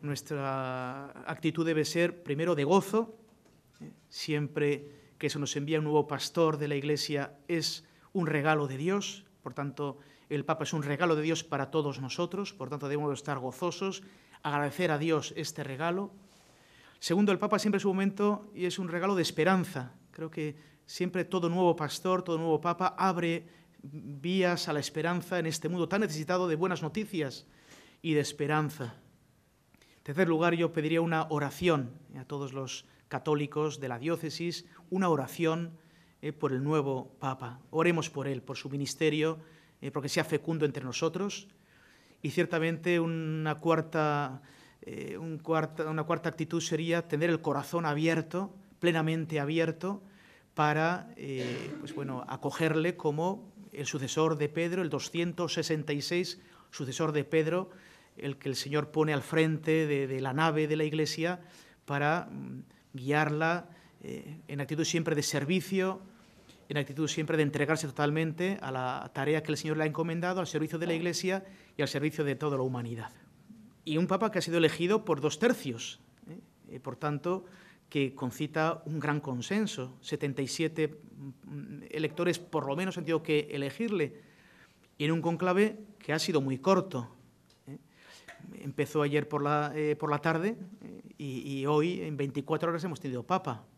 Nuestra actitud debe ser primero de gozo, ¿eh? siempre que se nos envía un nuevo pastor de la Iglesia es un regalo de Dios, por tanto el Papa es un regalo de Dios para todos nosotros, por tanto debemos estar gozosos, agradecer a Dios este regalo. Segundo, el Papa siempre es un momento y es un regalo de esperanza. Creo que siempre todo nuevo pastor, todo nuevo Papa abre vías a la esperanza en este mundo tan necesitado de buenas noticias y de esperanza tercer lugar, yo pediría una oración a todos los católicos de la diócesis, una oración eh, por el nuevo Papa. Oremos por él, por su ministerio, eh, porque sea fecundo entre nosotros. Y ciertamente una eh, cuarta, una cuarta actitud sería tener el corazón abierto, plenamente abierto, para pues bueno, acogerle como el sucesor de Pedro, el 266 sucesor de Pedro, el que el Señor pone al frente de, la nave de la iglesia para mm, guiarla eh, en actitud siempre de servicio, en actitud siempre de entregarse totalmente a la tarea que el Señor le ha encomendado, al servicio de la iglesia y al servicio de toda la humanidad. Y un papa que ha sido elegido por dos tercios, eh, eh, por tanto, que concita un gran consenso, 77 mm, electores por lo menos han tenido que elegirle, en un conclave que ha sido muy corto, empezó ayer por la, eh, por la tarde eh, y, y, hoy en 24 horas hemos tenido papa.